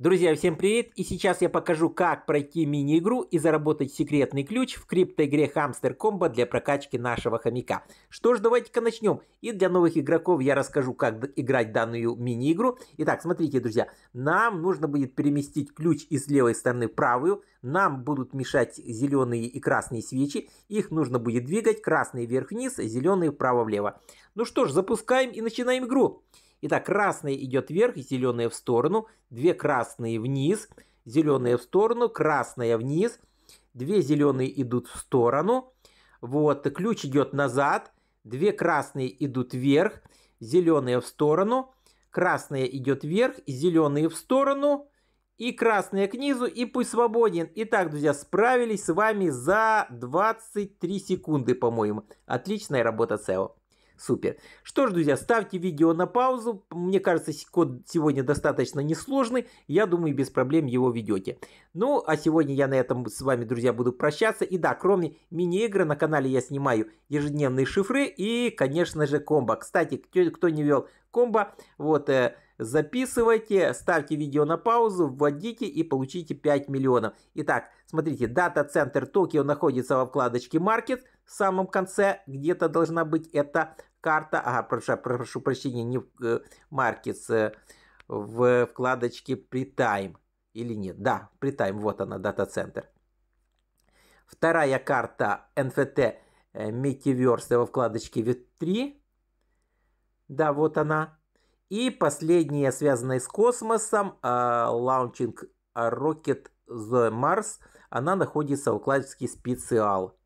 Друзья, всем привет! И сейчас я покажу, как пройти мини-игру и заработать секретный ключ в криптоигре Hamster Combo для прокачки нашего хомяка. Что ж, давайте-ка начнем. И для новых игроков я расскажу, как играть данную мини-игру. Итак, смотрите, друзья, нам нужно будет переместить ключ из левой стороны в правую. Нам будут мешать зеленые и красные свечи. Их нужно будет двигать красный вверх-вниз, зеленые вправо-влево. Ну что ж, запускаем и начинаем игру. Итак, красный идет вверх, зеленая в сторону, две красные вниз, зеленая в сторону, красная вниз, две зеленые идут в сторону. Вот, ключ идет назад, две красные идут вверх, зеленая в сторону, красная идет вверх, зеленые в сторону, и красная к низу, и пусть свободен. Итак, друзья, справились с вами за 23 секунды, по-моему. Отличная работа, Сео. Супер. Что ж, друзья, ставьте видео на паузу. Мне кажется, код сегодня достаточно несложный. Я думаю, без проблем его ведете. Ну, а сегодня я на этом с вами, друзья, буду прощаться. И да, кроме мини-игры, на канале я снимаю ежедневные шифры и, конечно же, комбо. Кстати, кто не вел комбо, вот... Э, записывайте, ставьте видео на паузу, вводите и получите 5 миллионов. Итак, смотрите, дата-центр Токио находится во вкладочке Market, в самом конце где-то должна быть эта карта, ага, прошу, прошу прощения, не в э, «Маркетс», э, в вкладочке Pre Time или нет, да, Pre Time, вот она, дата-центр. Вторая карта NFT Metaverse во вкладочке V3, да, вот она, и последнее, связанное с космосом, а, лаунчинг Rocket the Mars, она находится в кладовке специал.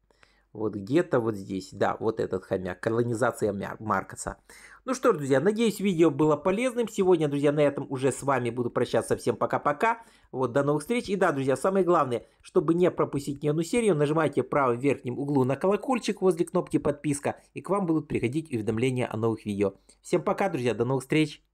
Вот где-то вот здесь. Да, вот этот хомяк. Колонизация Маркоса. Ну что ж, друзья, надеюсь, видео было полезным. Сегодня, друзья, на этом уже с вами буду прощаться. Всем пока-пока. Вот, до новых встреч. И да, друзья, самое главное, чтобы не пропустить ни одну серию, нажимайте в правом верхнем углу на колокольчик возле кнопки подписка, и к вам будут приходить уведомления о новых видео. Всем пока, друзья, до новых встреч.